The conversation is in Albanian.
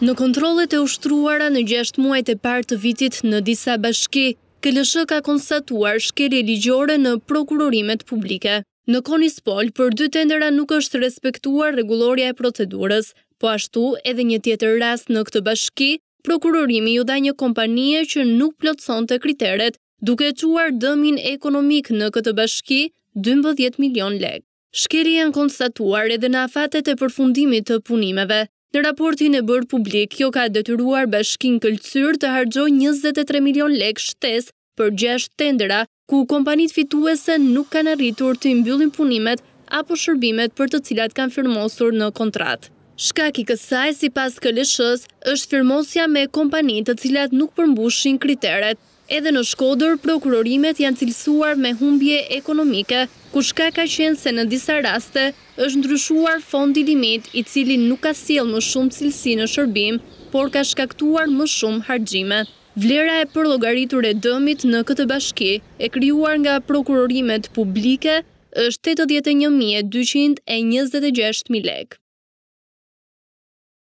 Në kontrolet e ushtruara në 6 muajt e partë të vitit në disa bashki, këllëshë ka konstatuar shkerje ligjore në prokurorimet publike. Në Konispol, për dy tendera nuk është respektuar regulorja e procedurës, po ashtu edhe një tjetër rast në këtë bashki, prokurorimi ju da një kompanije që nuk plotëson të kriteret, duke quar dëmin ekonomik në këtë bashki 12 milion lek. Shkeri janë konstatuar edhe në afatet e përfundimit të punimeve, Në raportin e bërë publik, kjo ka detyruar bashkin këllëcyr të hargjoj 23 milion lek shtes për 6 tendera, ku kompanit fituese nuk kanë arritur të imbyllin punimet apo shërbimet për të cilat kanë firmosur në kontrat. Shkaki kësaj si pas këllëshës është firmosja me kompanit të cilat nuk përmbushin kriteret Edhe në Shkodër, prokurorimet janë cilësuar me humbje ekonomike, kushka ka qenë se në disa raste është ndryshuar fondi limit i cili nuk ka siel më shumë cilësi në shërbim, por ka shkaktuar më shumë hargjime. Vlera e përlogaritur e dëmit në këtë bashki e kryuar nga prokurorimet publike është 81.226.000 lek.